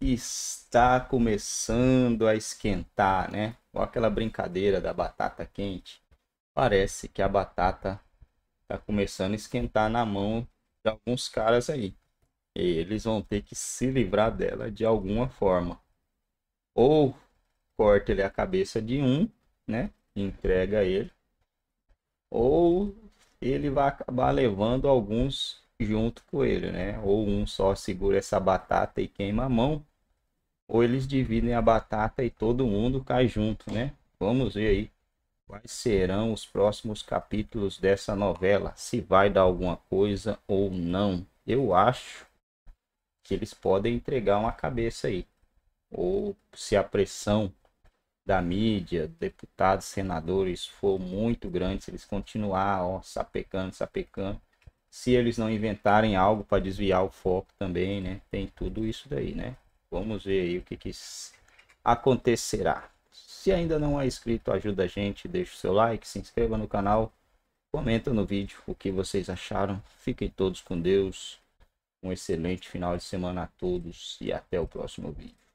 está começando a esquentar, né? Olha aquela brincadeira da batata quente. Parece que a batata está começando a esquentar na mão de alguns caras aí. E eles vão ter que se livrar dela de alguma forma. Ou corta ele a cabeça de um, né? Entrega ele. Ou ele vai acabar levando alguns junto com ele, né? Ou um só segura essa batata e queima a mão, ou eles dividem a batata e todo mundo cai junto, né? Vamos ver aí quais serão os próximos capítulos dessa novela, se vai dar alguma coisa ou não. Eu acho que eles podem entregar uma cabeça aí, ou se a pressão da mídia, deputados, senadores for muito grande, se eles continuar ó, sapecando, sapecando, se eles não inventarem algo para desviar o foco também, né? Tem tudo isso daí, né? Vamos ver aí o que, que acontecerá. Se ainda não é inscrito, ajuda a gente, deixa o seu like, se inscreva no canal, comenta no vídeo o que vocês acharam. Fiquem todos com Deus. Um excelente final de semana a todos e até o próximo vídeo.